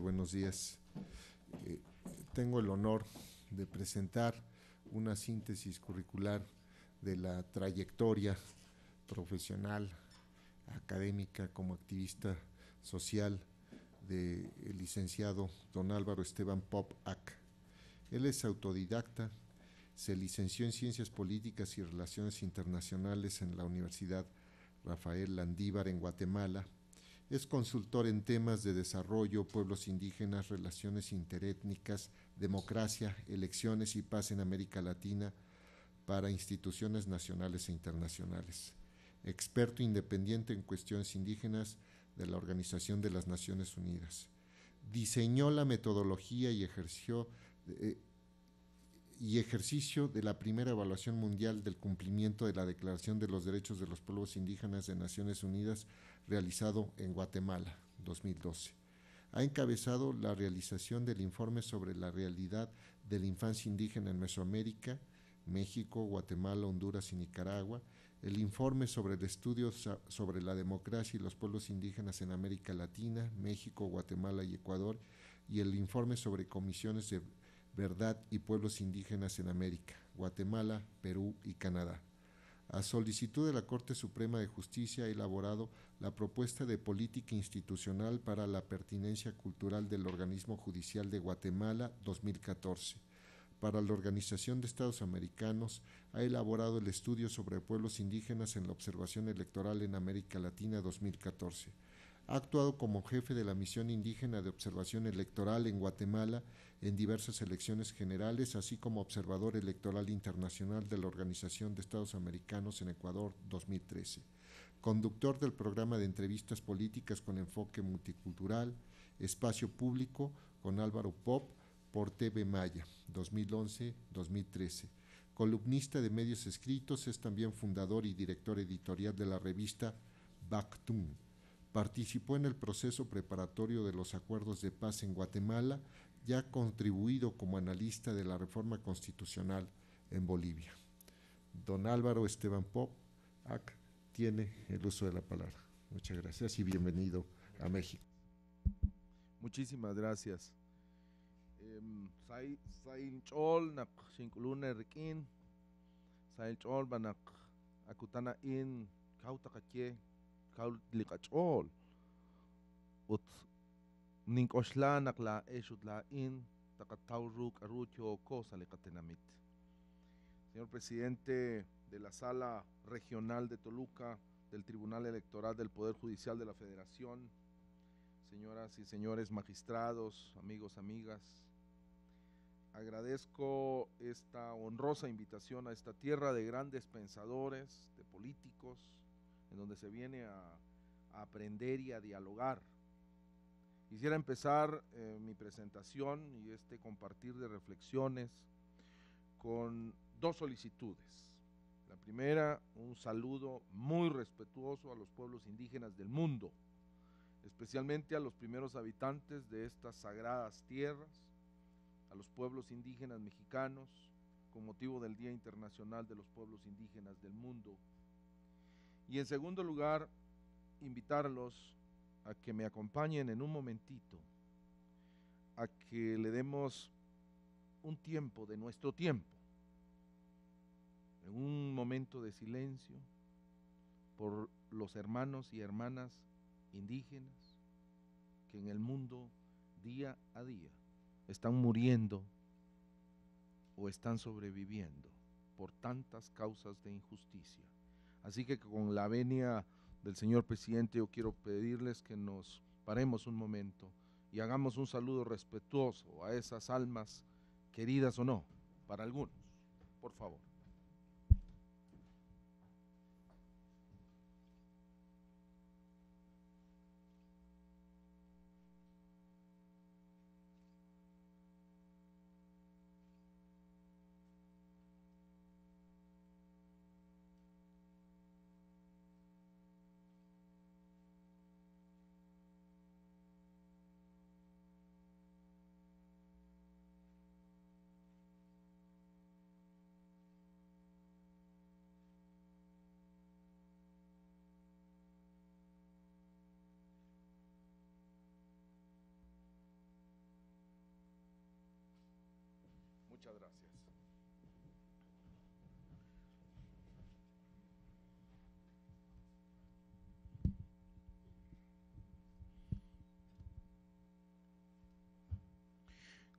buenos días. Eh, tengo el honor de presentar una síntesis curricular de la trayectoria profesional, académica, como activista social del licenciado don Álvaro Esteban Pop Ac. Él es autodidacta, se licenció en Ciencias Políticas y Relaciones Internacionales en la Universidad Rafael Landívar en Guatemala es consultor en temas de desarrollo, pueblos indígenas, relaciones interétnicas, democracia, elecciones y paz en América Latina para instituciones nacionales e internacionales. Experto independiente en cuestiones indígenas de la Organización de las Naciones Unidas. Diseñó la metodología y ejerció eh, y ejercicio de la primera evaluación mundial del cumplimiento de la Declaración de los Derechos de los Pueblos Indígenas de Naciones Unidas realizado en Guatemala, 2012. Ha encabezado la realización del informe sobre la realidad de la infancia indígena en Mesoamérica, México, Guatemala, Honduras y Nicaragua, el informe sobre el estudio sobre la democracia y los pueblos indígenas en América Latina, México, Guatemala y Ecuador, y el informe sobre comisiones de verdad y pueblos indígenas en América, Guatemala, Perú y Canadá a solicitud de la Corte Suprema de Justicia ha elaborado la propuesta de política institucional para la pertinencia cultural del organismo judicial de Guatemala 2014. Para la Organización de Estados Americanos ha elaborado el estudio sobre pueblos indígenas en la observación electoral en América Latina 2014 ha actuado como jefe de la misión indígena de observación electoral en Guatemala en diversas elecciones generales, así como observador electoral internacional de la Organización de Estados Americanos en Ecuador 2013, conductor del programa de entrevistas políticas con enfoque multicultural, Espacio Público con Álvaro Pop por TV Maya 2011-2013. Columnista de medios escritos, es también fundador y director editorial de la revista Bactum. Participó en el proceso preparatorio de los acuerdos de paz en Guatemala y ha contribuido como analista de la reforma constitucional en Bolivia. Don Álvaro Esteban Pop tiene el uso de la palabra. Muchas gracias y bienvenido a México. Muchísimas gracias. Em, in Señor presidente de la Sala Regional de Toluca, del Tribunal Electoral del Poder Judicial de la Federación, señoras y señores magistrados, amigos, amigas, agradezco esta honrosa invitación a esta tierra de grandes pensadores, de políticos, en donde se viene a, aprender y a dialogar. Quisiera empezar eh, mi presentación y este compartir de reflexiones con dos solicitudes. La primera, un saludo muy respetuoso a los pueblos indígenas del mundo, especialmente a los primeros habitantes de estas sagradas tierras, a los pueblos indígenas mexicanos, con motivo del Día Internacional de los Pueblos Indígenas del Mundo, y en segundo lugar, invitarlos a que me acompañen en un momentito, a que le demos un tiempo de nuestro tiempo, en un momento de silencio por los hermanos y hermanas indígenas que en el mundo día a día están muriendo o están sobreviviendo por tantas causas de injusticia. Así que con la venia del señor presidente, yo quiero pedirles que nos paremos un momento y hagamos un saludo respetuoso a esas almas, queridas o no, para algunos. Por favor.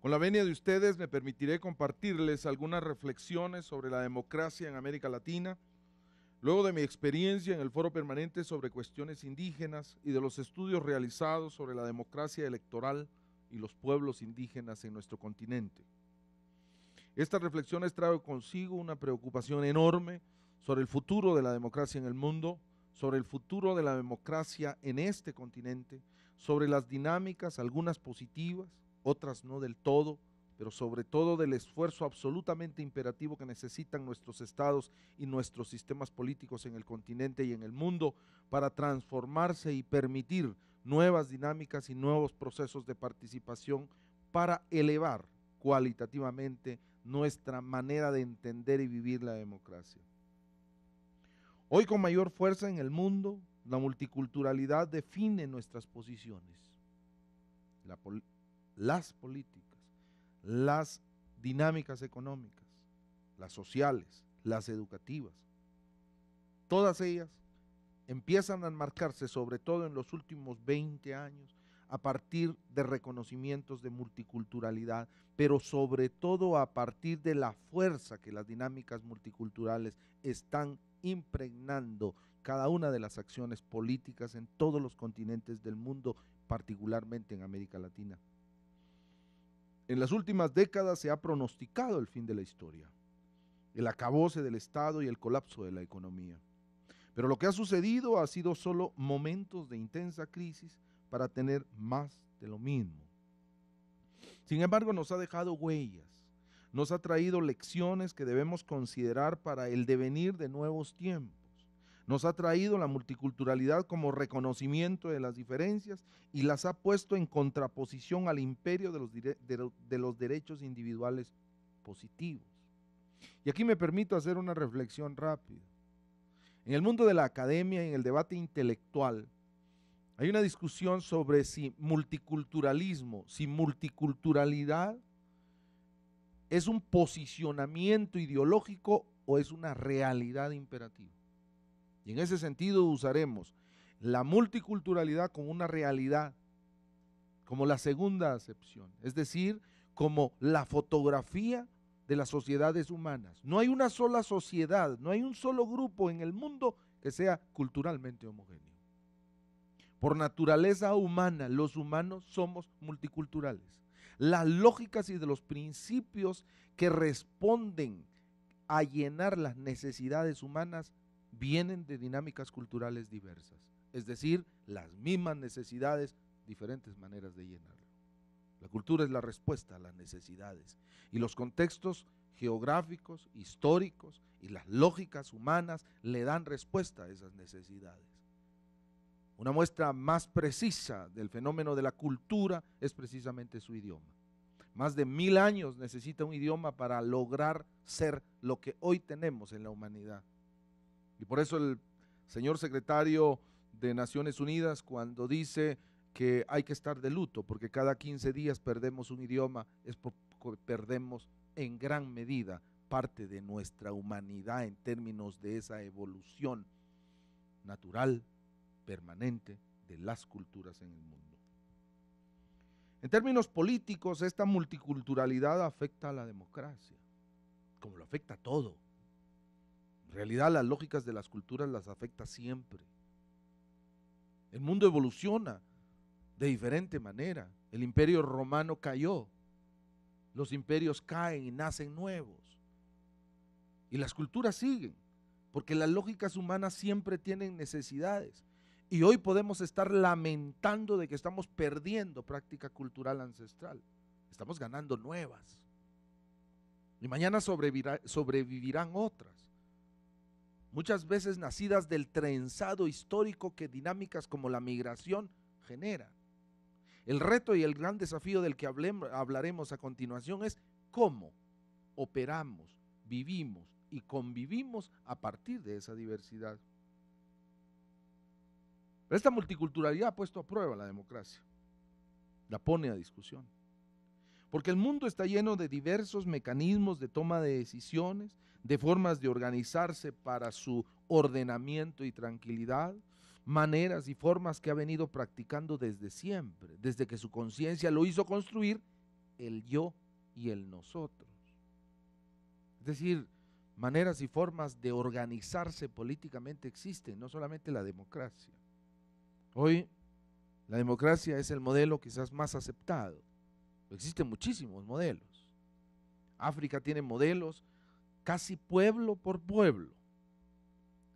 Con la venia de ustedes me permitiré compartirles algunas reflexiones sobre la democracia en América Latina, luego de mi experiencia en el foro permanente sobre cuestiones indígenas y de los estudios realizados sobre la democracia electoral y los pueblos indígenas en nuestro continente. Estas reflexiones traen consigo una preocupación enorme sobre el futuro de la democracia en el mundo, sobre el futuro de la democracia en este continente, sobre las dinámicas, algunas positivas, otras no del todo, pero sobre todo del esfuerzo absolutamente imperativo que necesitan nuestros estados y nuestros sistemas políticos en el continente y en el mundo para transformarse y permitir nuevas dinámicas y nuevos procesos de participación para elevar cualitativamente nuestra manera de entender y vivir la democracia. Hoy con mayor fuerza en el mundo, la multiculturalidad define nuestras posiciones. La las políticas, las dinámicas económicas, las sociales, las educativas, todas ellas empiezan a enmarcarse, sobre todo en los últimos 20 años, a partir de reconocimientos de multiculturalidad, pero sobre todo a partir de la fuerza que las dinámicas multiculturales están impregnando cada una de las acciones políticas en todos los continentes del mundo, particularmente en América Latina. En las últimas décadas se ha pronosticado el fin de la historia, el acabose del Estado y el colapso de la economía. Pero lo que ha sucedido ha sido solo momentos de intensa crisis para tener más de lo mismo. Sin embargo, nos ha dejado huellas, nos ha traído lecciones que debemos considerar para el devenir de nuevos tiempos. Nos ha traído la multiculturalidad como reconocimiento de las diferencias y las ha puesto en contraposición al imperio de los, derechos individuales positivos. Y aquí me permito hacer una reflexión rápida. En el mundo de la academia, y en el debate intelectual, hay una discusión sobre si multiculturalismo, si multiculturalidad es un posicionamiento ideológico o es una realidad imperativa. Y en ese sentido usaremos la multiculturalidad como una realidad, como la segunda acepción, es decir, como la fotografía de las sociedades humanas. No hay una sola sociedad, no hay un solo grupo en el mundo que sea culturalmente homogéneo. Por naturaleza humana, los humanos somos multiculturales. Las lógicas y de los principios que responden a llenar las necesidades humanas vienen de dinámicas culturales diversas, es decir, las mismas necesidades, diferentes maneras de llenarlo. La cultura es la respuesta a las necesidades y los contextos geográficos, históricos y las lógicas humanas le dan respuesta a esas necesidades. Una muestra más precisa del fenómeno de la cultura es precisamente su idioma. Más de mil años necesita un idioma para lograr ser lo que hoy tenemos en la humanidad. Y por eso el señor secretario de Naciones Unidas, cuando dice que hay que estar de luto, porque cada 15 días perdemos un idioma, es porque perdemos en gran medida parte de nuestra humanidad en términos de esa evolución natural, permanente, de las culturas en el mundo. En términos políticos, esta multiculturalidad afecta a la democracia, como lo afecta a todo en realidad las lógicas de las culturas las afecta siempre. El mundo evoluciona de diferente manera. El imperio romano cayó. Los imperios caen y nacen nuevos. Y las culturas siguen, porque las lógicas humanas siempre tienen necesidades. Y hoy podemos estar lamentando de que estamos perdiendo práctica cultural ancestral. Estamos ganando nuevas. Y mañana sobrevivirán otras muchas veces nacidas del trenzado histórico que dinámicas como la migración generan. El reto y el gran desafío del que hablaremos a continuación es cómo operamos, vivimos y convivimos a partir de esa diversidad. esta multiculturalidad ha puesto a prueba la democracia, la pone a discusión. Porque el mundo está lleno de diversos mecanismos de toma de decisiones, de formas de organizarse para su ordenamiento y tranquilidad, maneras y formas que ha venido practicando desde siempre, desde que su conciencia lo hizo construir el yo y el nosotros. Es decir, maneras y formas de organizarse políticamente existen, no solamente la democracia. Hoy la democracia es el modelo quizás más aceptado Existen muchísimos modelos. África tiene modelos casi pueblo por pueblo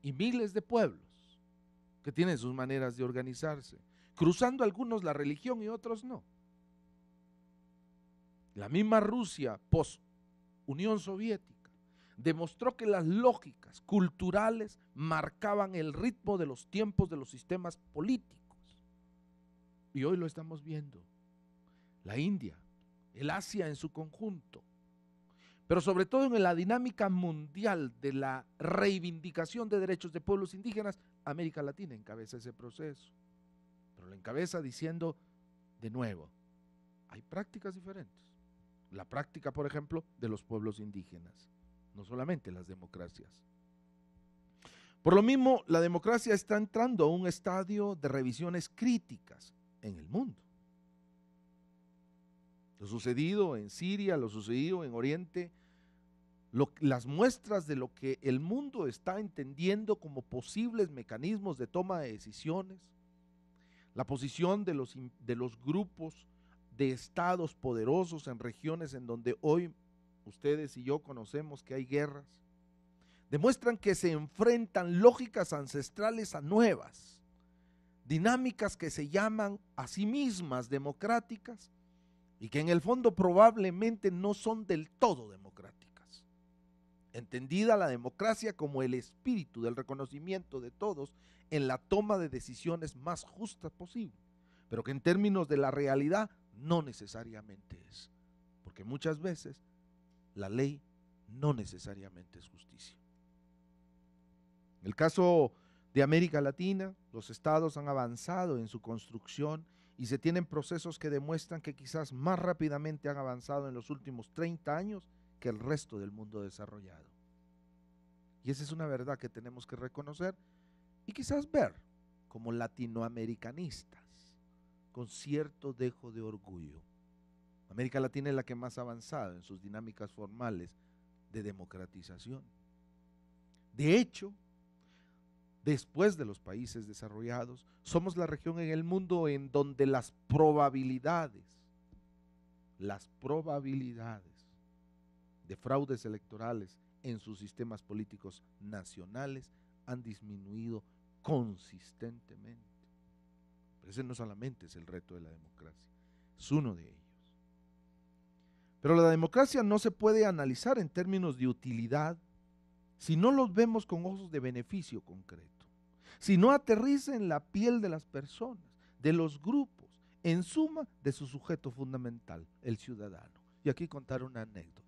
y miles de pueblos que tienen sus maneras de organizarse, cruzando algunos la religión y otros no. La misma Rusia post Unión Soviética demostró que las lógicas culturales marcaban el ritmo de los tiempos de los sistemas políticos. Y hoy lo estamos viendo. La India, el Asia en su conjunto, pero sobre todo en la dinámica mundial de la reivindicación de derechos de pueblos indígenas, América Latina encabeza ese proceso, pero lo encabeza diciendo, de nuevo, hay prácticas diferentes. La práctica, por ejemplo, de los pueblos indígenas, no solamente las democracias. Por lo mismo, la democracia está entrando a un estadio de revisiones críticas en el mundo. Lo sucedido en Siria, lo sucedido en Oriente, las muestras de lo que el mundo está entendiendo como posibles mecanismos de toma de decisiones, la posición de los grupos de estados poderosos en regiones en donde hoy ustedes y yo conocemos que hay guerras, demuestran que se enfrentan lógicas ancestrales a nuevas, dinámicas que se llaman a sí mismas democráticas y que en el fondo probablemente no son del todo democráticas. Entendida la democracia como el espíritu del reconocimiento de todos en la toma de decisiones más justas posible, pero que en términos de la realidad no necesariamente es, porque muchas veces la ley no necesariamente es justicia. En el caso de América Latina, los estados han avanzado en su construcción y se tienen procesos que demuestran que quizás más rápidamente han avanzado en los últimos 30 años que el resto del mundo desarrollado. Y esa es una verdad que tenemos que reconocer y quizás ver como latinoamericanistas con cierto dejo de orgullo. América Latina es la que más ha avanzado en sus dinámicas formales de democratización. De hecho, después de los países desarrollados. Somos la región en el mundo en donde las probabilidades, las probabilidades de fraudes electorales en sus sistemas políticos nacionales han disminuido consistentemente. ese no solamente es el reto de la democracia, es uno de ellos. Pero la democracia no se puede analizar en términos de utilidad si no los vemos con ojos de beneficio concreto no aterriza en la piel de las personas, de los grupos, en suma de su sujeto fundamental, el ciudadano. Y aquí contar una anécdota.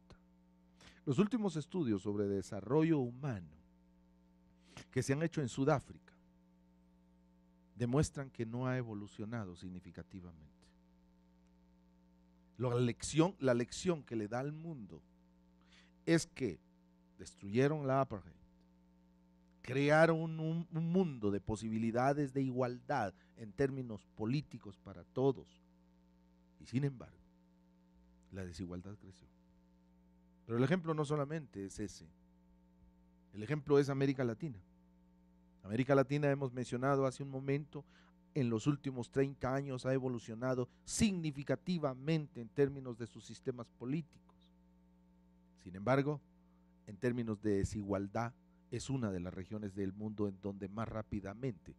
Los últimos estudios sobre desarrollo humano que se han hecho en Sudáfrica demuestran que no ha evolucionado significativamente. La lección, la lección que le da al mundo es que destruyeron la apartheid, crear un, mundo de posibilidades de igualdad en términos políticos para todos. Y sin embargo, la desigualdad creció. Pero el ejemplo no solamente es ese. El ejemplo es América Latina. América Latina hemos mencionado hace un momento, en los últimos 30 años ha evolucionado significativamente en términos de sus sistemas políticos. Sin embargo, en términos de desigualdad es una de las regiones del mundo en donde más rápidamente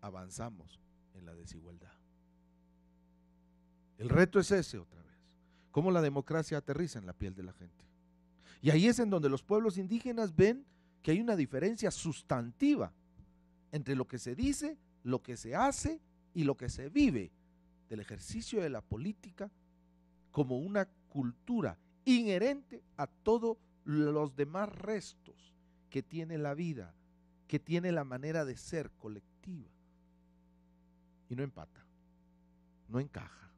avanzamos en la desigualdad. El reto es ese otra vez, cómo la democracia aterriza en la piel de la gente. Y ahí es en donde los pueblos indígenas ven que hay una diferencia sustantiva entre lo que se dice, lo que se hace y lo que se vive del ejercicio de la política como una cultura inherente a todos los demás restos que tiene la vida, que tiene la manera de ser colectiva. Y no empata, no encaja.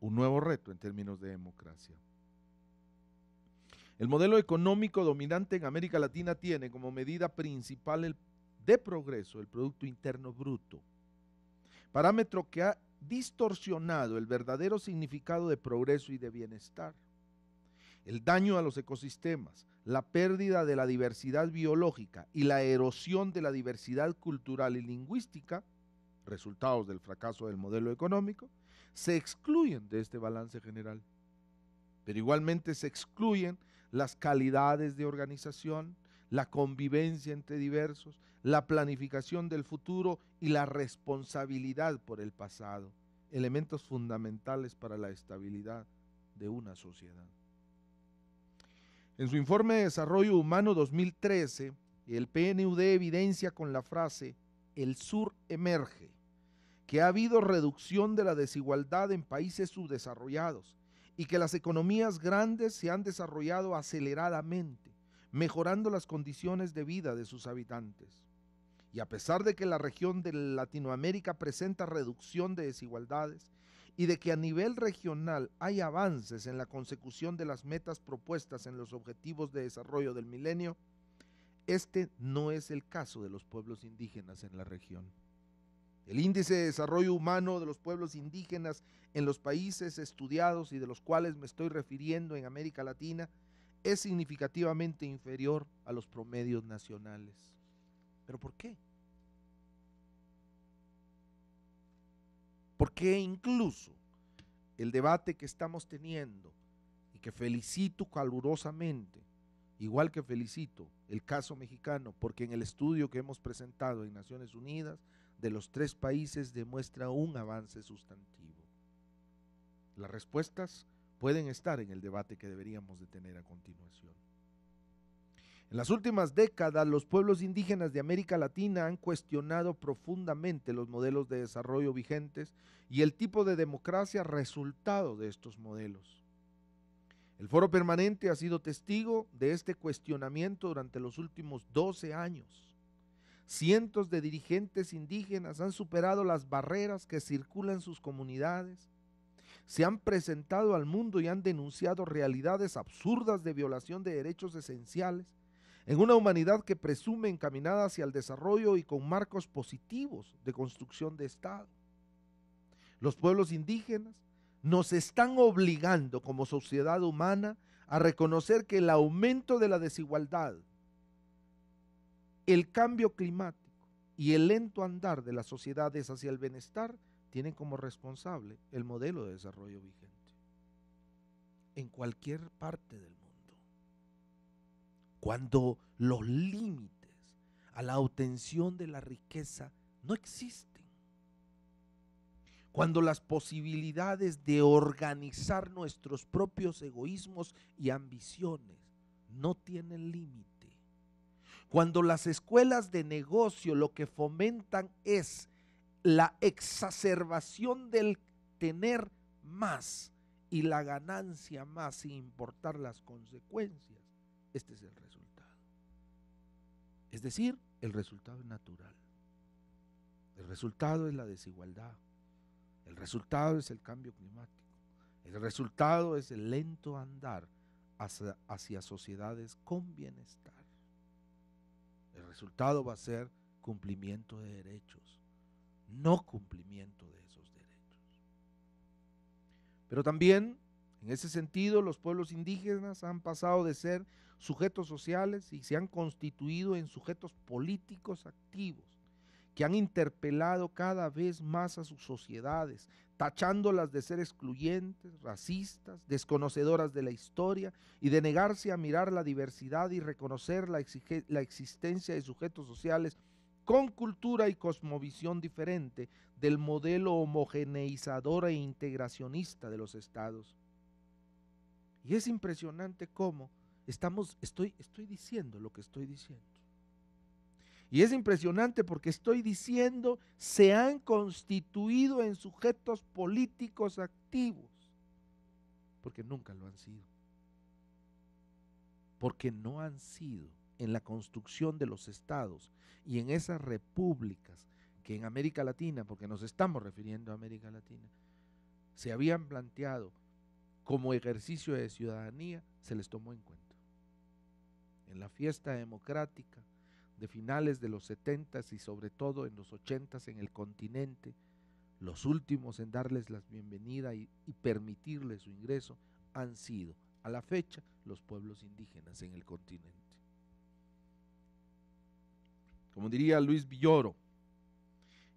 Un nuevo reto en términos de democracia. El modelo económico dominante en América Latina tiene como medida principal el, de progreso el Producto Interno Bruto, parámetro que ha distorsionado el verdadero significado de progreso y de bienestar el daño a los ecosistemas, la pérdida de la diversidad biológica y la erosión de la diversidad cultural y lingüística, resultados del fracaso del modelo económico, se excluyen de este balance general. Pero igualmente se excluyen las calidades de organización, la convivencia entre diversos, la planificación del futuro y la responsabilidad por el pasado, elementos fundamentales para la estabilidad de una sociedad. En su informe de Desarrollo Humano 2013, el PNUD evidencia con la frase El sur emerge que ha habido reducción de la desigualdad en países subdesarrollados y que las economías grandes se han desarrollado aceleradamente, mejorando las condiciones de vida de sus habitantes. Y a pesar de que la región de Latinoamérica presenta reducción de desigualdades, y de que a nivel regional hay avances en la consecución de las metas propuestas en los objetivos de desarrollo del milenio, este no es el caso de los pueblos indígenas en la región. El índice de desarrollo humano de los pueblos indígenas en los países estudiados y de los cuales me estoy refiriendo en América Latina es significativamente inferior a los promedios nacionales. ¿Pero por qué? Porque incluso el debate que estamos teniendo y que felicito calurosamente, igual que felicito el caso mexicano, porque en el estudio que hemos presentado en Naciones Unidas de los tres países demuestra un avance sustantivo. Las respuestas pueden estar en el debate que deberíamos de tener a continuación. En las últimas décadas, los pueblos indígenas de América Latina han cuestionado profundamente los modelos de desarrollo vigentes y el tipo de democracia resultado de estos modelos. El Foro Permanente ha sido testigo de este cuestionamiento durante los últimos 12 años. Cientos de dirigentes indígenas han superado las barreras que circulan sus comunidades, se han presentado al mundo y han denunciado realidades absurdas de violación de derechos esenciales en una humanidad que presume encaminada hacia el desarrollo y con marcos positivos de construcción de Estado. Los pueblos indígenas nos están obligando como sociedad humana a reconocer que el aumento de la desigualdad, el cambio climático y el lento andar de las sociedades hacia el bienestar tienen como responsable el modelo de desarrollo vigente en cualquier parte del mundo cuando los límites a la obtención de la riqueza no existen, cuando las posibilidades de organizar nuestros propios egoísmos y ambiciones no tienen límite, cuando las escuelas de negocio lo que fomentan es la exacerbación del tener más y la ganancia más sin importar las consecuencias este es el resultado. Es decir, el resultado es natural. El resultado es la desigualdad. El resultado es el cambio climático. El resultado es el lento andar hacia, sociedades con bienestar. El resultado va a ser cumplimiento de derechos, no cumplimiento de esos derechos. Pero también, en ese sentido, los pueblos indígenas han pasado de ser sujetos sociales y se han constituido en sujetos políticos activos que han interpelado cada vez más a sus sociedades, tachándolas de ser excluyentes, racistas, desconocedoras de la historia y de negarse a mirar la diversidad y reconocer la, existencia de sujetos sociales con cultura y cosmovisión diferente del modelo homogeneizador e integracionista de los estados. Y es impresionante cómo Estamos, estoy, estoy diciendo lo que estoy diciendo. Y es impresionante porque estoy diciendo, se han constituido en sujetos políticos activos, porque nunca lo han sido. Porque no han sido en la construcción de los estados y en esas repúblicas que en América Latina, porque nos estamos refiriendo a América Latina, se habían planteado como ejercicio de ciudadanía, se les tomó en cuenta en la fiesta democrática de finales de los 70 y sobre todo en los 80s en el continente, los últimos en darles la bienvenida y, y permitirles su ingreso han sido a la fecha los pueblos indígenas en el continente. Como diría Luis Villoro,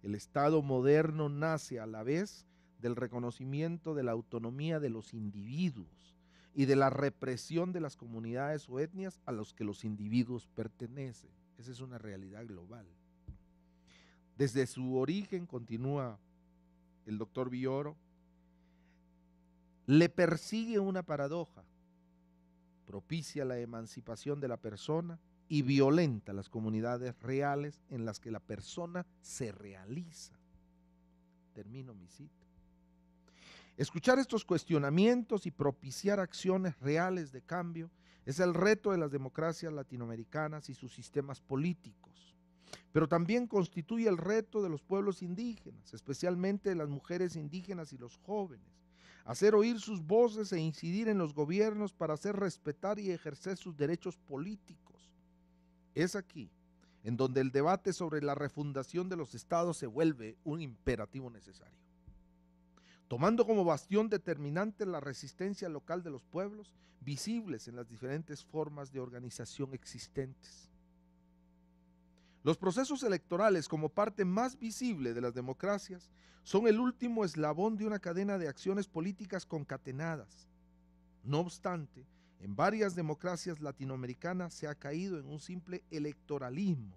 el Estado moderno nace a la vez del reconocimiento de la autonomía de los individuos y de la represión de las comunidades o etnias a los que los individuos pertenecen. Esa es una realidad global. Desde su origen, continúa el doctor Villoro, le persigue una paradoja, propicia la emancipación de la persona y violenta las comunidades reales en las que la persona se realiza. Termino mi cita. Escuchar estos cuestionamientos y propiciar acciones reales de cambio es el reto de las democracias latinoamericanas y sus sistemas políticos, pero también constituye el reto de los pueblos indígenas, especialmente de las mujeres indígenas y los jóvenes, hacer oír sus voces e incidir en los gobiernos para hacer respetar y ejercer sus derechos políticos. Es aquí en donde el debate sobre la refundación de los estados se vuelve un imperativo necesario tomando como bastión determinante la resistencia local de los pueblos, visibles en las diferentes formas de organización existentes. Los procesos electorales, como parte más visible de las democracias, son el último eslabón de una cadena de acciones políticas concatenadas. No obstante, en varias democracias latinoamericanas se ha caído en un simple electoralismo.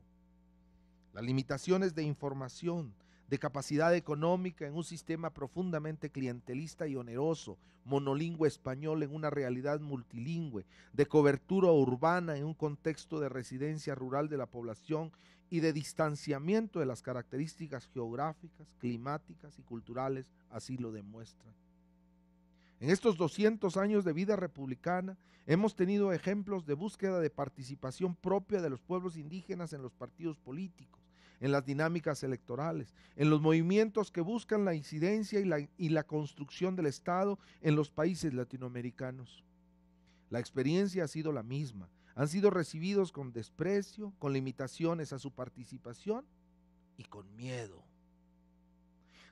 Las limitaciones de información, de capacidad económica en un sistema profundamente clientelista y oneroso, monolingüe español en una realidad multilingüe, de cobertura urbana en un contexto de residencia rural de la población y de distanciamiento de las características geográficas, climáticas y culturales, así lo demuestran. En estos 200 años de vida republicana hemos tenido ejemplos de búsqueda de participación propia de los pueblos indígenas en los partidos políticos en las dinámicas electorales, en los movimientos que buscan la incidencia y la, construcción del Estado en los países latinoamericanos. La experiencia ha sido la misma. Han sido recibidos con desprecio, con limitaciones a su participación y con miedo.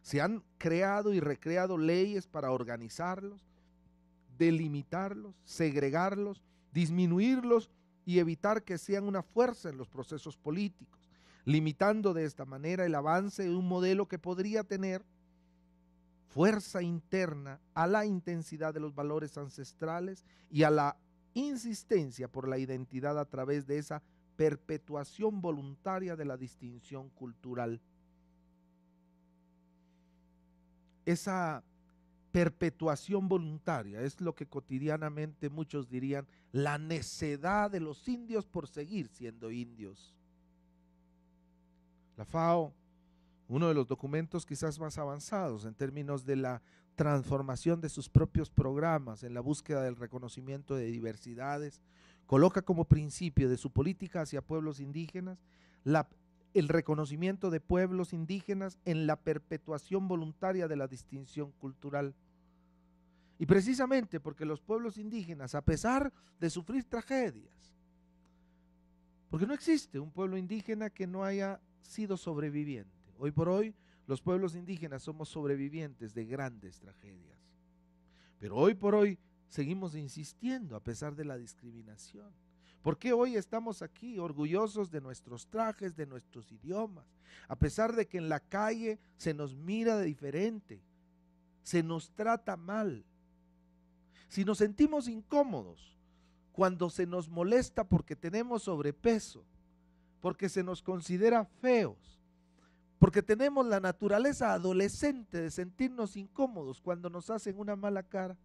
Se han creado y recreado leyes para organizarlos, delimitarlos, segregarlos, disminuirlos y evitar que sean una fuerza en los procesos políticos limitando de esta manera el avance de un modelo que podría tener fuerza interna a la intensidad de los valores ancestrales y a la insistencia por la identidad a través de esa perpetuación voluntaria de la distinción cultural. Esa perpetuación voluntaria es lo que cotidianamente muchos dirían la necedad de los indios por seguir siendo indios la FAO, uno de los documentos quizás más avanzados en términos de la transformación de sus propios programas en la búsqueda del reconocimiento de diversidades, coloca como principio de su política hacia pueblos indígenas el reconocimiento de pueblos indígenas en la perpetuación voluntaria de la distinción cultural. Y precisamente porque los pueblos indígenas, a pesar de sufrir tragedias, porque no existe un pueblo indígena que no haya sido sobreviviente. Hoy por hoy los pueblos indígenas somos sobrevivientes de grandes tragedias. Pero hoy por hoy seguimos insistiendo a pesar de la discriminación. ¿Por qué hoy estamos aquí orgullosos de nuestros trajes, de nuestros idiomas? A pesar de que en la calle se nos mira de diferente, se nos trata mal. Si nos sentimos incómodos cuando se nos molesta porque tenemos sobrepeso, porque se nos considera feos, porque tenemos la naturaleza adolescente de sentirnos incómodos cuando nos hacen una mala cara.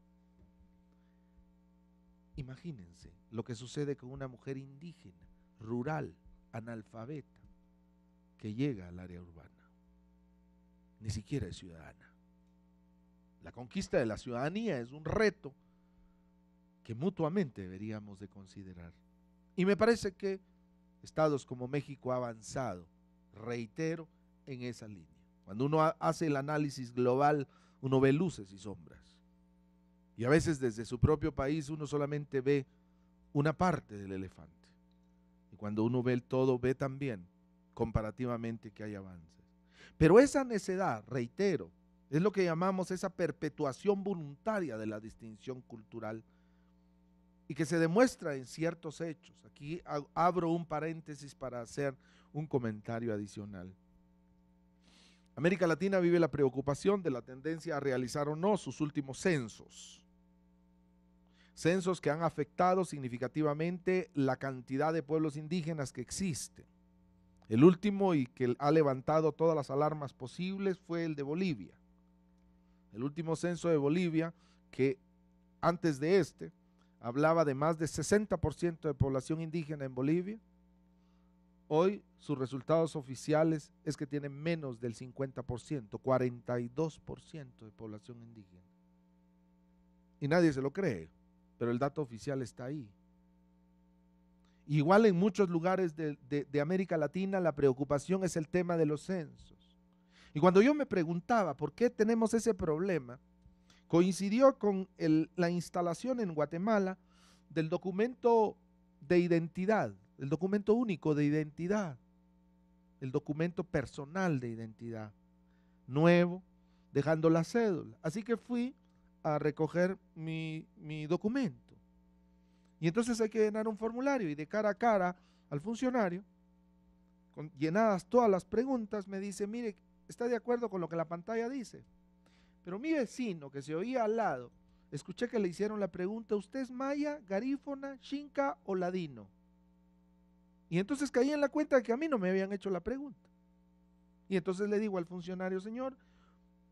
Imagínense lo que sucede con una mujer indígena, rural, analfabeta, que llega al área urbana. Ni siquiera es ciudadana. La conquista de la ciudadanía es un reto que mutuamente deberíamos de considerar. Y me parece que estados como México ha avanzado, reitero, en esa línea. Cuando uno hace el análisis global, uno ve luces y sombras. Y a veces desde su propio país uno solamente ve una parte del elefante. Y cuando uno ve el todo, ve también comparativamente que hay avances. Pero esa necedad, reitero, es lo que llamamos esa perpetuación voluntaria de la distinción cultural y que se demuestra en ciertos hechos. Aquí abro un paréntesis para hacer un comentario adicional. América Latina vive la preocupación de la tendencia a realizar o no sus últimos censos. Censos que han afectado significativamente la cantidad de pueblos indígenas que existen. El último y que ha levantado todas las alarmas posibles fue el de Bolivia. El último censo de Bolivia que antes de este hablaba de más de 60% de población indígena en Bolivia, hoy sus resultados oficiales es que tienen menos del 50%, 42% de población indígena. Y nadie se lo cree, pero el dato oficial está ahí. Igual en muchos lugares de, de América Latina la preocupación es el tema de los censos. Y cuando yo me preguntaba por qué tenemos ese problema, coincidió con la instalación en Guatemala del documento de identidad, el documento único de identidad, el documento personal de identidad, nuevo, dejando la cédula. Así que fui a recoger mi, mi documento. Y entonces hay que llenar un formulario y de cara a cara al funcionario, con, llenadas todas las preguntas, me dice, mire, ¿está de acuerdo con lo que la pantalla dice? Pero mi vecino, que se oía al lado, escuché que le hicieron la pregunta, ¿usted es maya, garífona, chinca o ladino? Y entonces caí en la cuenta de que a mí no me habían hecho la pregunta. Y entonces le digo al funcionario, señor,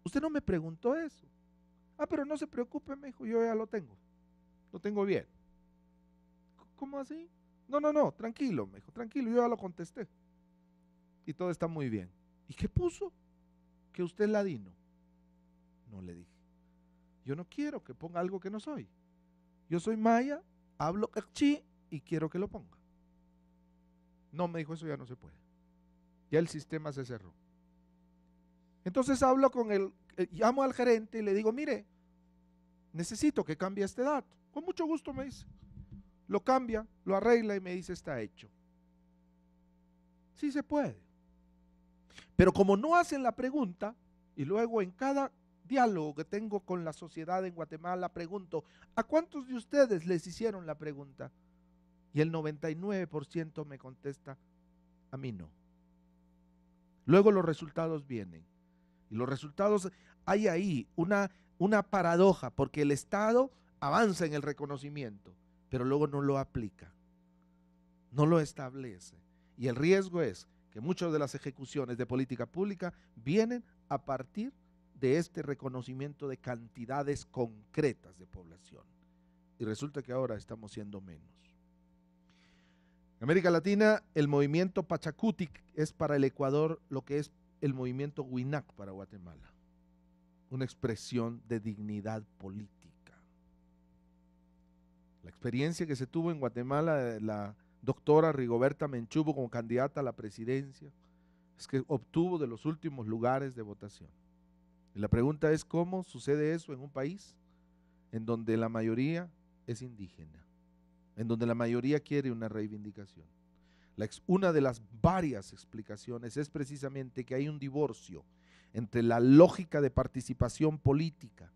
usted no me preguntó eso. Ah, pero no se preocupe, me dijo, yo ya lo tengo. Lo tengo bien. ¿Cómo así? No, no, no, tranquilo, me dijo, tranquilo, yo ya lo contesté. Y todo está muy bien. ¿Y qué puso? Que usted es ladino. No, le dije. Yo no quiero que ponga algo que no soy. Yo soy maya, hablo chi y quiero que lo ponga. No, me dijo, eso ya no se puede. Ya el sistema se cerró. Entonces hablo con él, eh, llamo al gerente y le digo, mire, necesito que cambie este dato. Con mucho gusto me dice. Lo cambia, lo arregla y me dice, está hecho. Sí se puede. Pero como no hacen la pregunta, y luego en cada diálogo que tengo con la sociedad en Guatemala, pregunto, ¿a cuántos de ustedes les hicieron la pregunta? Y el 99% me contesta, a mí no. Luego los resultados vienen. Y los resultados, hay ahí una, una paradoja, porque el Estado avanza en el reconocimiento, pero luego no lo aplica, no lo establece. Y el riesgo es que muchas de las ejecuciones de política pública vienen a partir de este reconocimiento de cantidades concretas de población. Y resulta que ahora estamos siendo menos. En América Latina, el movimiento Pachacutic es para el Ecuador lo que es el movimiento Huinac para Guatemala. Una expresión de dignidad política. La experiencia que se tuvo en Guatemala, eh, la doctora Rigoberta Menchubo como candidata a la presidencia, es que obtuvo de los últimos lugares de votación. Y la pregunta es cómo sucede eso en un país en donde la mayoría es indígena, en donde la mayoría quiere una reivindicación. La una de las varias explicaciones es precisamente que hay un divorcio entre la lógica de participación política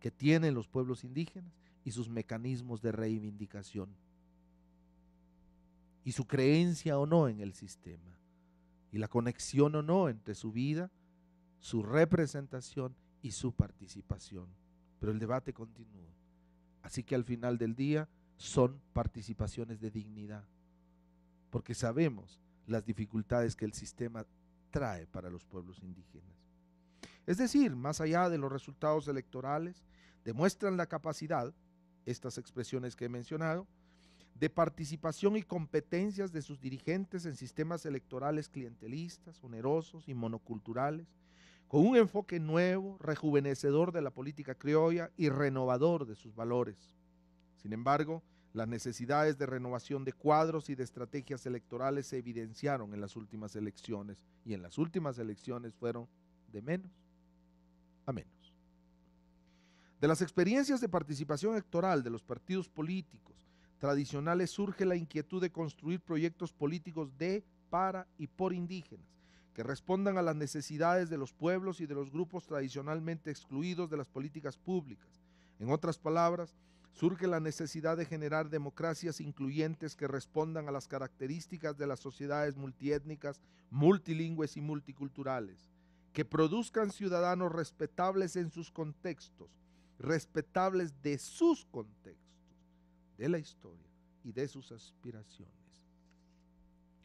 que tienen los pueblos indígenas y sus mecanismos de reivindicación y su creencia o no en el sistema y la conexión o no entre su vida su representación y su participación. Pero el debate continúa. Así que al final del día son participaciones de dignidad, porque sabemos las dificultades que el sistema trae para los pueblos indígenas. Es decir, más allá de los resultados electorales, demuestran la capacidad, estas expresiones que he mencionado, de participación y competencias de sus dirigentes en sistemas electorales clientelistas, onerosos y monoculturales, con un enfoque nuevo, rejuvenecedor de la política criolla y renovador de sus valores. Sin embargo, las necesidades de renovación de cuadros y de estrategias electorales se evidenciaron en las últimas elecciones y en las últimas elecciones fueron de menos a menos. De las experiencias de participación electoral de los partidos políticos tradicionales surge la inquietud de construir proyectos políticos de, para y por indígenas que respondan a las necesidades de los pueblos y de los grupos tradicionalmente excluidos de las políticas públicas. En otras palabras, surge la necesidad de generar democracias incluyentes que respondan a las características de las sociedades multiétnicas, multilingües y multiculturales, que produzcan ciudadanos respetables en sus contextos, respetables de sus contextos, de la historia y de sus aspiraciones.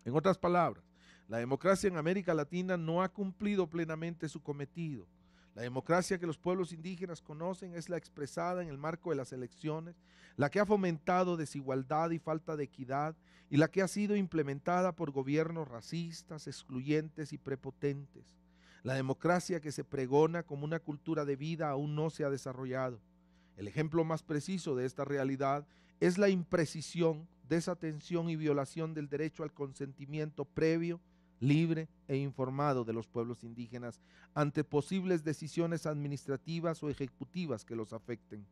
En otras palabras, la democracia en América Latina no ha cumplido plenamente su cometido. La democracia que los pueblos indígenas conocen es la expresada en el marco de las elecciones, la que ha fomentado desigualdad y falta de equidad y la que ha sido implementada por gobiernos racistas, excluyentes y prepotentes. La democracia que se pregona como una cultura de vida aún no se ha desarrollado. El ejemplo más preciso de esta realidad es la imprecisión, desatención y violación del derecho al consentimiento previo libre e informado de los pueblos indígenas ante posibles decisiones administrativas o ejecutivas que los afecten.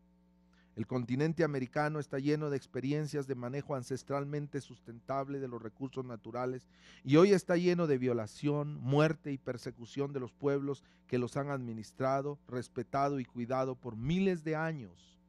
El continente americano está lleno de experiencias de manejo ancestralmente sustentable de los recursos naturales y hoy está lleno de violación, muerte y persecución de los pueblos que los han administrado, respetado y cuidado por miles de años.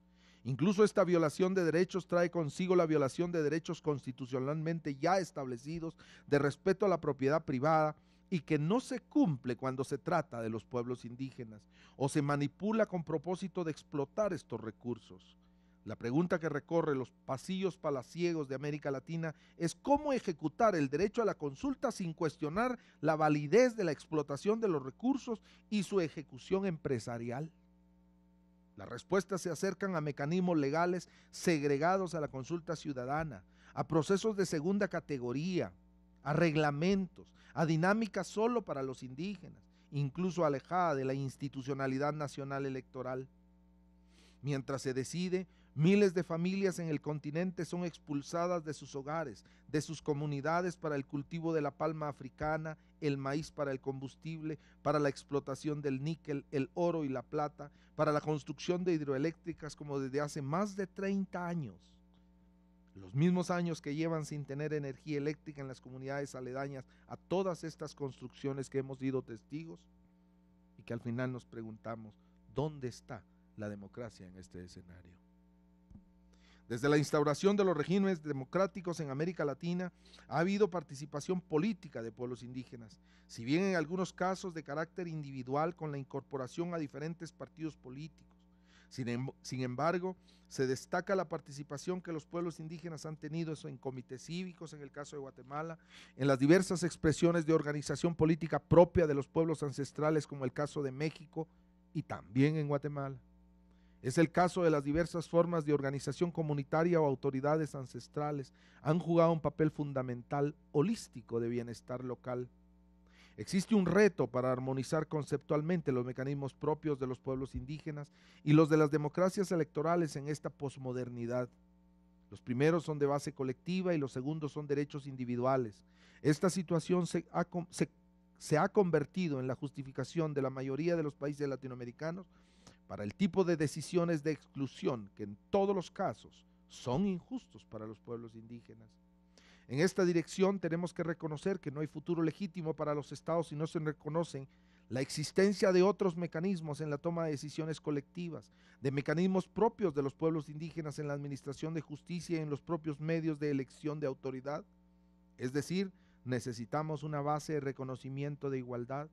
Incluso esta violación de derechos trae consigo la violación de derechos constitucionalmente ya establecidos de respeto a la propiedad privada y que no se cumple cuando se trata de los pueblos indígenas o se manipula con propósito de explotar estos recursos. La pregunta que recorre los pasillos palaciegos de América Latina es cómo ejecutar el derecho a la consulta sin cuestionar la validez de la explotación de los recursos y su ejecución empresarial. Las respuestas se acercan a mecanismos legales segregados a la consulta ciudadana, a procesos de segunda categoría, a reglamentos, a dinámicas solo para los indígenas, incluso alejada de la institucionalidad nacional electoral. Mientras se decide Miles de familias en el continente son expulsadas de sus hogares, de sus comunidades para el cultivo de la palma africana, el maíz para el combustible, para la explotación del níquel, el oro y la plata, para la construcción de hidroeléctricas como desde hace más de 30 años. Los mismos años que llevan sin tener energía eléctrica en las comunidades aledañas a todas estas construcciones que hemos sido testigos y que al final nos preguntamos, ¿dónde está la democracia en este escenario? Desde la instauración de los regímenes democráticos en América Latina ha habido participación política de pueblos indígenas, si bien en algunos casos de carácter individual con la incorporación a diferentes partidos políticos. Sin, em, embargo, se destaca la participación que los pueblos indígenas han tenido en comités cívicos, en el caso de Guatemala, en las diversas expresiones de organización política propia de los pueblos ancestrales, como el caso de México y también en Guatemala. Es el caso de las diversas formas de organización comunitaria o autoridades ancestrales. Han jugado un papel fundamental holístico de bienestar local. Existe un reto para armonizar conceptualmente los mecanismos propios de los pueblos indígenas y los de las democracias electorales en esta posmodernidad. Los primeros son de base colectiva y los segundos son derechos individuales. Esta situación se se ha convertido en la justificación de la mayoría de los países latinoamericanos para el tipo de decisiones de exclusión que en todos los casos son injustos para los pueblos indígenas. En esta dirección tenemos que reconocer que no hay futuro legítimo para los estados si no se reconocen la existencia de otros mecanismos en la toma de decisiones colectivas, de mecanismos propios de los pueblos indígenas en la administración de justicia y en los propios medios de elección de autoridad. Es decir, necesitamos una base de reconocimiento de igualdad,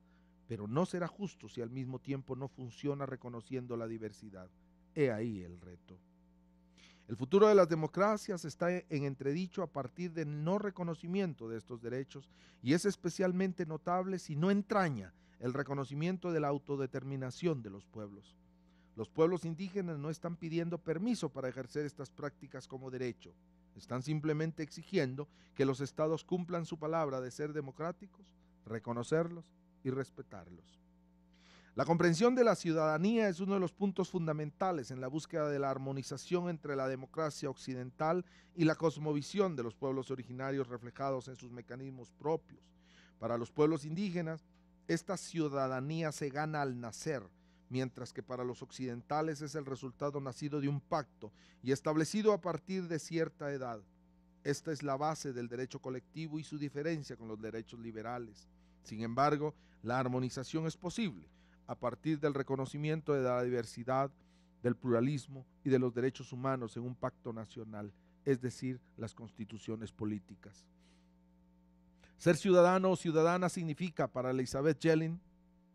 pero no será justo si al mismo tiempo no funciona reconociendo la diversidad. He ahí el reto. El futuro de las democracias está en entredicho a partir del no reconocimiento de estos derechos y es especialmente notable si no entraña el reconocimiento de la autodeterminación de los pueblos. Los pueblos indígenas no están pidiendo permiso para ejercer estas prácticas como derecho, están simplemente exigiendo que los estados cumplan su palabra de ser democráticos, reconocerlos y respetarlos. La comprensión de la ciudadanía es uno de los puntos fundamentales en la búsqueda de la armonización entre la democracia occidental y la cosmovisión de los pueblos originarios reflejados en sus mecanismos propios. Para los pueblos indígenas, esta ciudadanía se gana al nacer, mientras que para los occidentales es el resultado nacido de un pacto y establecido a partir de cierta edad. Esta es la base del derecho colectivo y su diferencia con los derechos liberales. Sin embargo, la armonización es posible a partir del reconocimiento de la diversidad, del pluralismo y de los derechos humanos en un pacto nacional, es decir, las constituciones políticas. Ser ciudadano o ciudadana significa para Elizabeth Jellin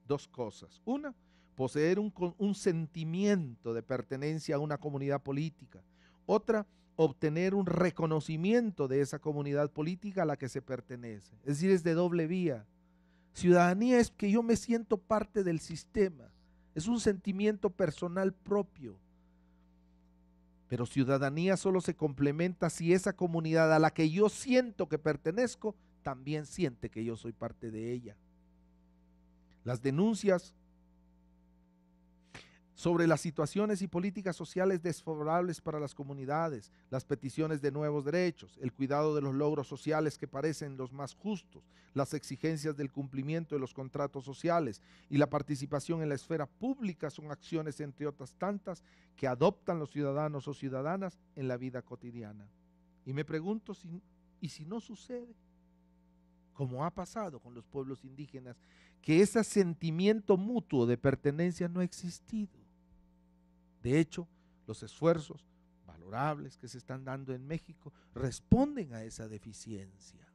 dos cosas. Una, poseer un, un, sentimiento de pertenencia a una comunidad política. Otra, obtener un reconocimiento de esa comunidad política a la que se pertenece. Es decir, es de doble vía. Ciudadanía es que yo me siento parte del sistema. Es un sentimiento personal propio. Pero ciudadanía solo se complementa si esa comunidad a la que yo siento que pertenezco también siente que yo soy parte de ella. Las denuncias sobre las situaciones y políticas sociales desfavorables para las comunidades, las peticiones de nuevos derechos, el cuidado de los logros sociales que parecen los más justos, las exigencias del cumplimiento de los contratos sociales y la participación en la esfera pública son acciones, entre otras tantas, que adoptan los ciudadanos o ciudadanas en la vida cotidiana. Y me pregunto si, y si no sucede, como ha pasado con los pueblos indígenas, que ese sentimiento mutuo de pertenencia no ha existido. De hecho, los esfuerzos valorables que se están dando en México responden a esa deficiencia.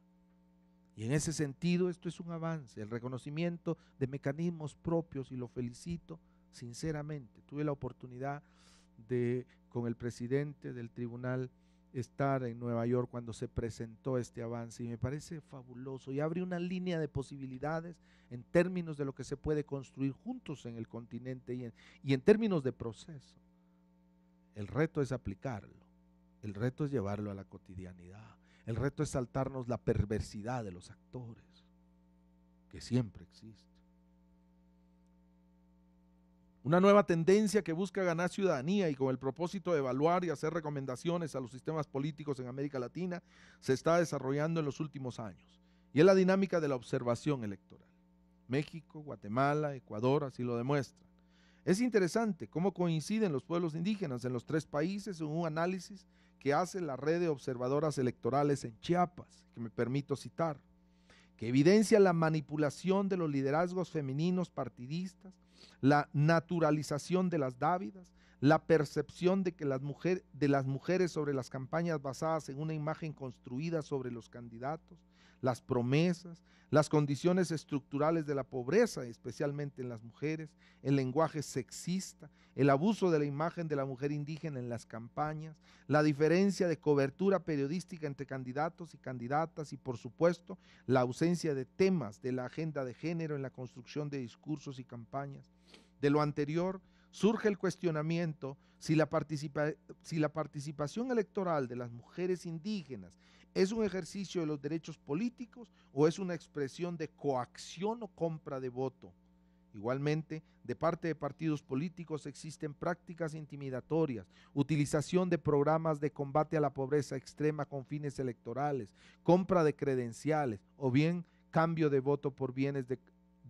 Y en ese sentido esto es un avance, el reconocimiento de mecanismos propios y lo felicito sinceramente. Tuve la oportunidad de, con el presidente del Tribunal estar en Nueva York cuando se presentó este avance y me parece fabuloso y abre una línea de posibilidades en términos de lo que se puede construir juntos en el continente y en, y en términos de proceso. El reto es aplicarlo, el reto es llevarlo a la cotidianidad, el reto es saltarnos la perversidad de los actores, que siempre existe. Una nueva tendencia que busca ganar ciudadanía y con el propósito de evaluar y hacer recomendaciones a los sistemas políticos en América Latina se está desarrollando en los últimos años y es la dinámica de la observación electoral. México, Guatemala, Ecuador así lo demuestran. Es interesante cómo coinciden los pueblos indígenas en los tres países en un análisis que hace la red de observadoras electorales en Chiapas, que me permito citar, que evidencia la manipulación de los liderazgos femeninos partidistas la naturalización de las dávidas, la percepción de, que las de las mujeres sobre las campañas basadas en una imagen construida sobre los candidatos, las promesas, las condiciones estructurales de la pobreza, especialmente en las mujeres, el lenguaje sexista, el abuso de la imagen de la mujer indígena en las campañas, la diferencia de cobertura periodística entre candidatos y candidatas y, por supuesto, la ausencia de temas de la agenda de género en la construcción de discursos y campañas. De lo anterior, surge el cuestionamiento si la, participación electoral de las mujeres indígenas es un ejercicio de los derechos políticos o es una expresión de coacción o compra de voto. Igualmente, de parte de partidos políticos existen prácticas intimidatorias, utilización de programas de combate a la pobreza extrema con fines electorales, compra de credenciales o bien cambio de voto por bienes de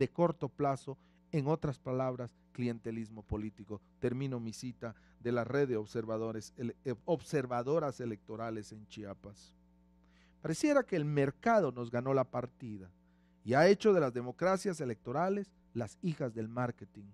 corto plazo en otras palabras, clientelismo político. Termino mi cita de la red de observadores, eh, observadoras electorales en Chiapas. Pareciera que el mercado nos ganó la partida y ha hecho de las democracias electorales las hijas del marketing.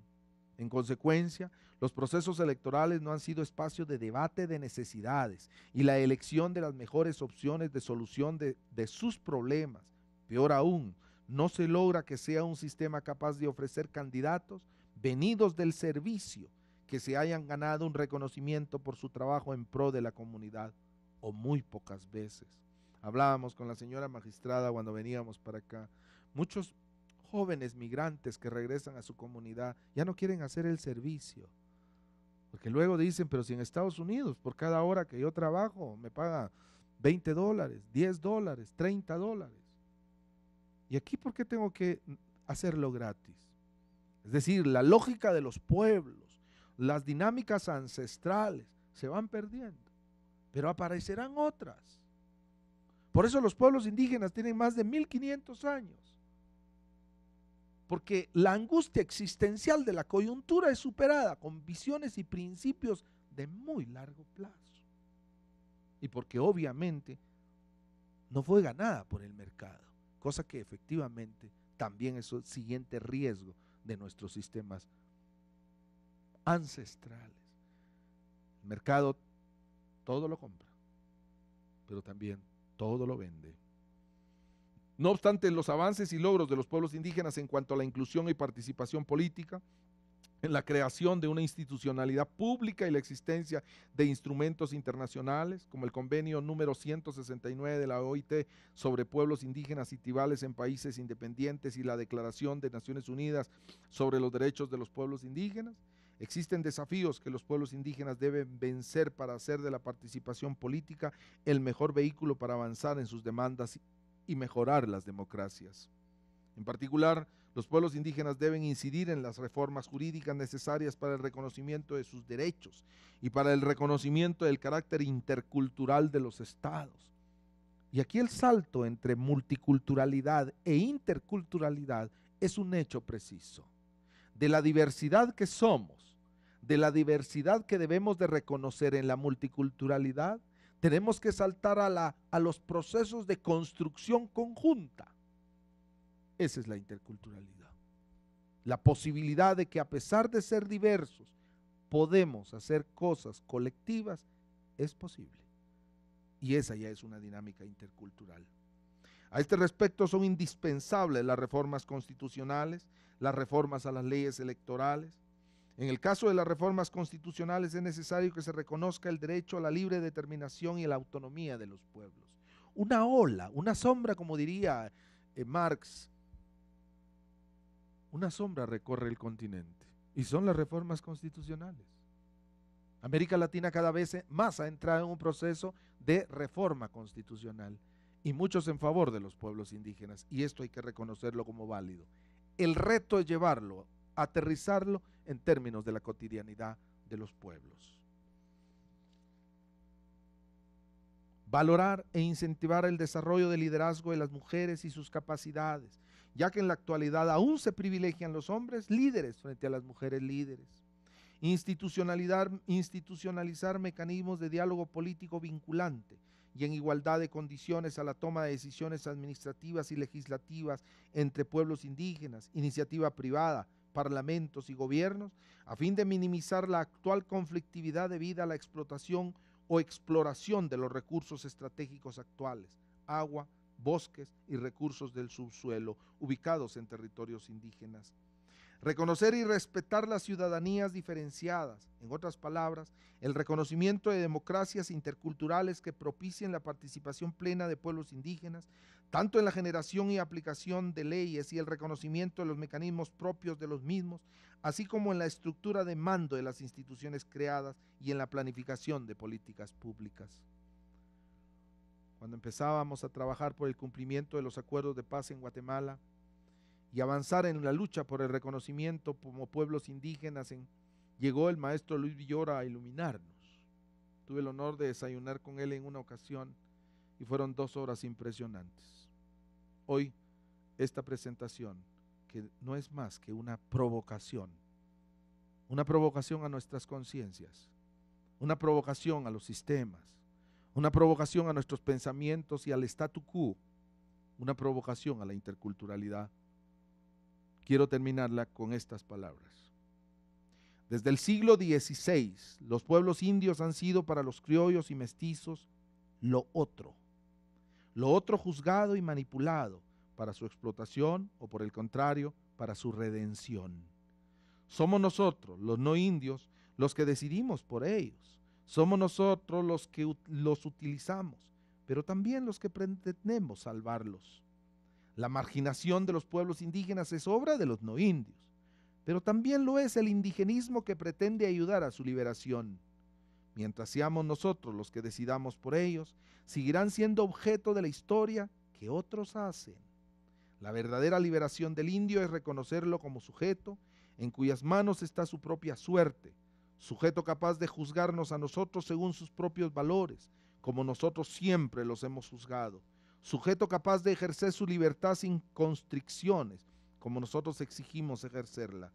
En consecuencia, los procesos electorales no han sido espacio de debate de necesidades y la elección de las mejores opciones de solución de sus problemas. Peor aún, no se logra que sea un sistema capaz de ofrecer candidatos venidos del servicio que se hayan ganado un reconocimiento por su trabajo en pro de la comunidad, o muy pocas veces. Hablábamos con la señora magistrada cuando veníamos para acá. Muchos jóvenes migrantes que regresan a su comunidad ya no quieren hacer el servicio. Porque luego dicen, pero si en Estados Unidos, por cada hora que yo trabajo, me paga 20 dólares, 10 dólares, 30 dólares. ¿Y aquí por qué tengo que hacerlo gratis? Es decir, la lógica de los pueblos, las dinámicas ancestrales, se van perdiendo, pero aparecerán otras. Por eso los pueblos indígenas tienen más de 1500 años, porque la angustia existencial de la coyuntura es superada con visiones y principios de muy largo plazo, y porque obviamente no fue ganada por el mercado cosa que efectivamente también es el siguiente riesgo de nuestros sistemas ancestrales. El mercado todo lo compra, pero también todo lo vende. No obstante los avances y logros de los pueblos indígenas en cuanto a la inclusión y participación política, en la creación de una institucionalidad pública y la existencia de instrumentos internacionales, como el convenio número 169 de la OIT sobre pueblos indígenas y tribales en países independientes y la Declaración de Naciones Unidas sobre los derechos de los pueblos indígenas. Existen desafíos que los pueblos indígenas deben vencer para hacer de la participación política el mejor vehículo para avanzar en sus demandas y mejorar las democracias. En particular, los pueblos indígenas deben incidir en las reformas jurídicas necesarias para el reconocimiento de sus derechos y para el reconocimiento del carácter intercultural de los estados. Y aquí el salto entre multiculturalidad e interculturalidad es un hecho preciso. De la diversidad que somos, de la diversidad que debemos de reconocer en la multiculturalidad, tenemos que saltar a, la, a los procesos de construcción conjunta esa es la interculturalidad. La posibilidad de que a pesar de ser diversos, podemos hacer cosas colectivas, es posible. Y esa ya es una dinámica intercultural. A este respecto son indispensables las reformas constitucionales, las reformas a las leyes electorales. En el caso de las reformas constitucionales es necesario que se reconozca el derecho a la libre determinación y la autonomía de los pueblos. Una ola, una sombra, como diría eh, Marx, una sombra recorre el continente y son las reformas constitucionales. América Latina cada vez eh, más ha entrado en un proceso de reforma constitucional y muchos en favor de los pueblos indígenas y esto hay que reconocerlo como válido. El reto es llevarlo, aterrizarlo en términos de la cotidianidad de los pueblos. Valorar e incentivar el desarrollo del liderazgo de las mujeres y sus capacidades, ya que en la actualidad aún se privilegian los hombres líderes frente a las mujeres líderes. institucionalizar mecanismos de diálogo político vinculante y en igualdad de condiciones a la toma de decisiones administrativas y legislativas entre pueblos indígenas, iniciativa privada, parlamentos y gobiernos, a fin de minimizar la actual conflictividad debida a la explotación o exploración de los recursos estratégicos actuales, agua, bosques y recursos del subsuelo ubicados en territorios indígenas. Reconocer y respetar las ciudadanías diferenciadas, en otras palabras, el reconocimiento de democracias interculturales que propicien la participación plena de pueblos indígenas, tanto en la generación y aplicación de leyes y el reconocimiento de los mecanismos propios de los mismos, así como en la estructura de mando de las instituciones creadas y en la planificación de políticas públicas cuando empezábamos a trabajar por el cumplimiento de los acuerdos de paz en Guatemala y avanzar en la lucha por el reconocimiento como pueblos indígenas, llegó el maestro Luis Villora a iluminarnos. Tuve el honor de desayunar con él en una ocasión y fueron dos horas impresionantes. Hoy, esta presentación, que no es más que una provocación, una provocación a nuestras conciencias, una provocación a los sistemas, una provocación a nuestros pensamientos y al statu quo, una provocación a la interculturalidad. Quiero terminarla con estas palabras. Desde el siglo XVI, los pueblos indios han sido para los criollos y mestizos lo otro, lo otro juzgado y manipulado para su explotación o por el contrario, para su redención. Somos nosotros, los no indios, los que decidimos por ellos somos nosotros los que los utilizamos, pero también los que pretendemos salvarlos. La marginación de los pueblos indígenas es obra de los no indios, pero también lo es el indigenismo que pretende ayudar a su liberación. Mientras seamos nosotros los que decidamos por ellos, seguirán siendo objeto de la historia que otros hacen. La verdadera liberación del indio es reconocerlo como sujeto en cuyas manos está su propia suerte sujeto capaz de juzgarnos a nosotros según sus propios valores, como nosotros siempre los hemos juzgado, sujeto capaz de ejercer su libertad sin constricciones, como nosotros exigimos ejercerla.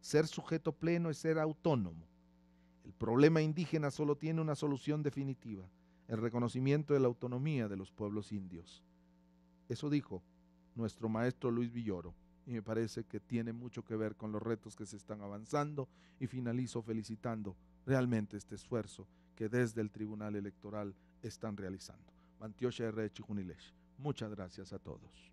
Ser sujeto pleno es ser autónomo. El problema indígena solo tiene una solución definitiva, el reconocimiento de la autonomía de los pueblos indios. Eso dijo nuestro maestro Luis Villoro me parece que tiene mucho que ver con los retos que se están avanzando y finalizo felicitando realmente este esfuerzo que desde el Tribunal Electoral están realizando. Muchas gracias a todos.